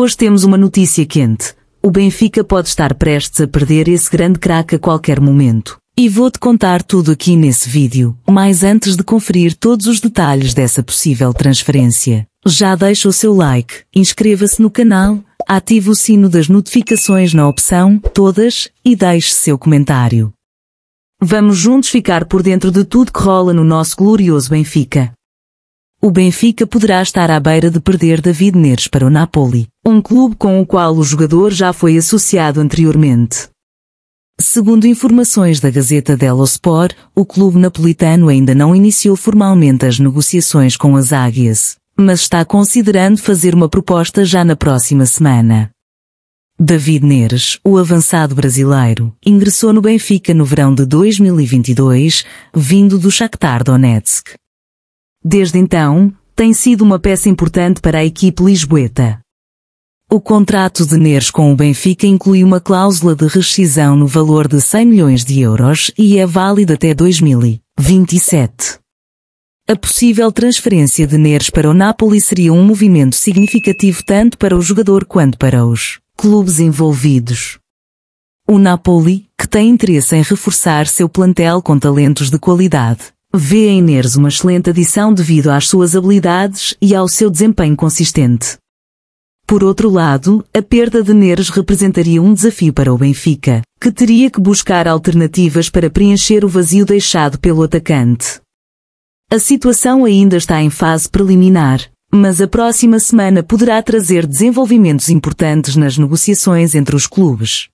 Hoje temos uma notícia quente. O Benfica pode estar prestes a perder esse grande craque a qualquer momento. E vou-te contar tudo aqui nesse vídeo, mas antes de conferir todos os detalhes dessa possível transferência, já deixa o seu like, inscreva-se no canal, ative o sino das notificações na opção Todas e deixe seu comentário. Vamos juntos ficar por dentro de tudo que rola no nosso glorioso Benfica. O Benfica poderá estar à beira de perder David Neres para o Napoli, um clube com o qual o jogador já foi associado anteriormente. Segundo informações da Gazeta dello Sport, o clube napolitano ainda não iniciou formalmente as negociações com as Águias, mas está considerando fazer uma proposta já na próxima semana. David Neres, o avançado brasileiro, ingressou no Benfica no verão de 2022, vindo do Shakhtar Donetsk. Desde então, tem sido uma peça importante para a equipe lisboeta. O contrato de Neres com o Benfica inclui uma cláusula de rescisão no valor de 100 milhões de euros e é válida até 2027. A possível transferência de Neres para o Napoli seria um movimento significativo tanto para o jogador quanto para os clubes envolvidos. O Napoli, que tem interesse em reforçar seu plantel com talentos de qualidade, Vê em Neres uma excelente adição devido às suas habilidades e ao seu desempenho consistente. Por outro lado, a perda de Neres representaria um desafio para o Benfica, que teria que buscar alternativas para preencher o vazio deixado pelo atacante. A situação ainda está em fase preliminar, mas a próxima semana poderá trazer desenvolvimentos importantes nas negociações entre os clubes.